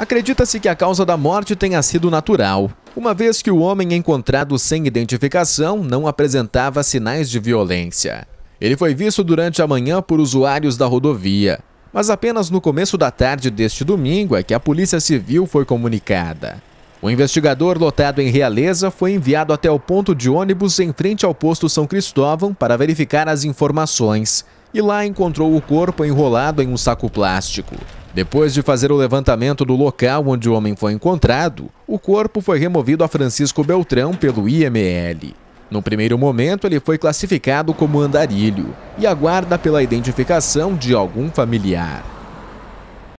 Acredita-se que a causa da morte tenha sido natural, uma vez que o homem encontrado sem identificação não apresentava sinais de violência. Ele foi visto durante a manhã por usuários da rodovia, mas apenas no começo da tarde deste domingo é que a Polícia Civil foi comunicada. O investigador lotado em Realeza foi enviado até o ponto de ônibus em frente ao posto São Cristóvão para verificar as informações e lá encontrou o corpo enrolado em um saco plástico. Depois de fazer o levantamento do local onde o homem foi encontrado, o corpo foi removido a Francisco Beltrão pelo IML. No primeiro momento, ele foi classificado como andarilho e aguarda pela identificação de algum familiar.